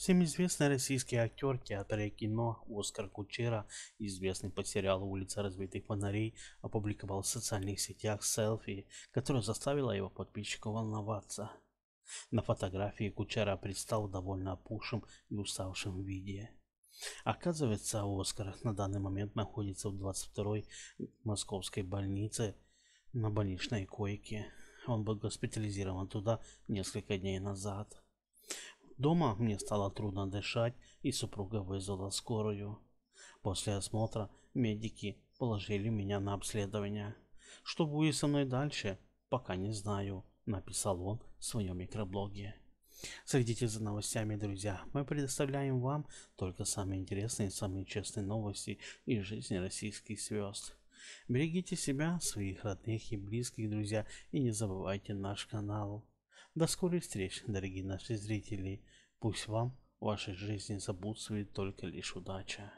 Всем известный российский актер театра и кино Оскар Кучера, известный по сериалу «Улица разбитых фонарей», опубликовал в социальных сетях селфи, которое заставило его подписчиков волноваться. На фотографии Кучера предстал в довольно опухшим и уставшем виде. Оказывается, Оскар на данный момент находится в 22-й московской больнице на больничной койке. Он был госпитализирован туда несколько дней назад. Дома мне стало трудно дышать, и супруга вызвала скорую. После осмотра медики положили меня на обследование. Что будет со мной дальше, пока не знаю, написал он в своем микроблоге. Следите за новостями, друзья. Мы предоставляем вам только самые интересные, и самые честные новости из жизни российских звезд. Берегите себя, своих родных и близких, друзья, и не забывайте наш канал. До скорых встреч, дорогие наши зрители. Пусть вам в вашей жизни сопутствует только лишь удача.